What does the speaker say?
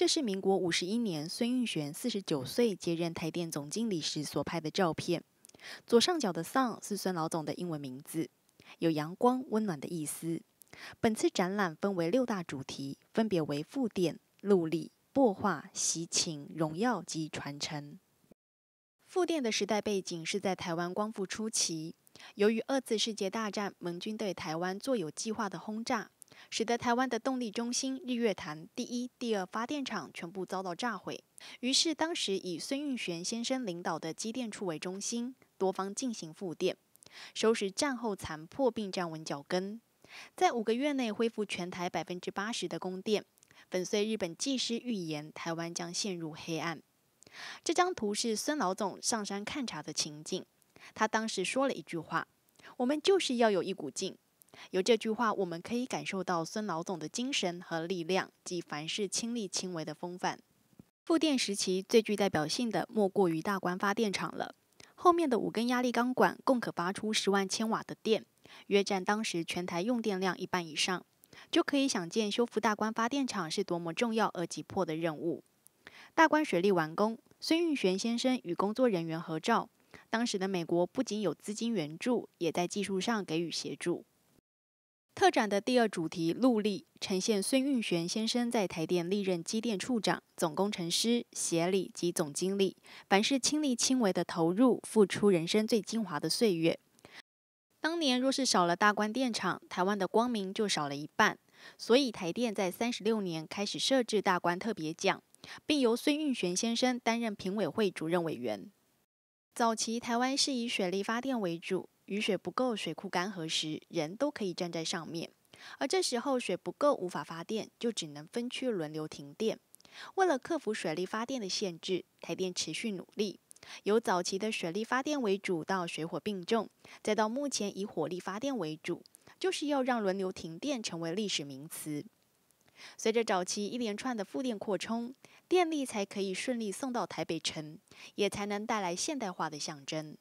这是民国五十一年，孙运璇四十九岁接任台电总经理时所拍的照片。左上角的 “Sun” 是孙老总的英文名字，有阳光、温暖的意思。本次展览分为六大主题，分别为复电、陆力、破化、袭庆、荣耀及传承。复电的时代背景是在台湾光复初期，由于二次世界大战盟军对台湾做有计划的轰炸。使得台湾的动力中心日月潭第一、第二发电厂全部遭到炸毁。于是，当时以孙运璇先生领导的机电处为中心，多方进行复电，收拾战后残破并站稳脚跟，在五个月内恢复全台百分之八十的供电，粉碎日本技师预言台湾将陷入黑暗。这张图是孙老总上山勘察的情景，他当时说了一句话：“我们就是要有一股劲。”由这句话，我们可以感受到孙老总的精神和力量，及凡事亲力亲为的风范。复电时期最具代表性的莫过于大关发电厂了。后面的五根压力钢管共可发出十万千瓦的电，约占当时全台用电量一半以上，就可以想见修复大关发电厂是多么重要而急迫的任务。大关水利完工，孙运璇先生与工作人员合照。当时的美国不仅有资金援助，也在技术上给予协助。特展的第二主题“陆力”，呈现孙运璇先生在台电历任机电处长、总工程师、协理及总经理，凡是亲力亲为的投入，付出人生最精华的岁月。当年若是少了大关电厂，台湾的光明就少了一半。所以台电在三十六年开始设置大关特别奖，并由孙运璇先生担任评委会主任委员。早期台湾是以水力发电为主。雨水不够，水库干涸时，人都可以站在上面；而这时候水不够，无法发电，就只能分区轮流停电。为了克服水力发电的限制，台电持续努力，由早期的水力发电为主，到水火并重，再到目前以火力发电为主，就是要让轮流停电成为历史名词。随着早期一连串的复电扩充，电力才可以顺利送到台北城，也才能带来现代化的象征。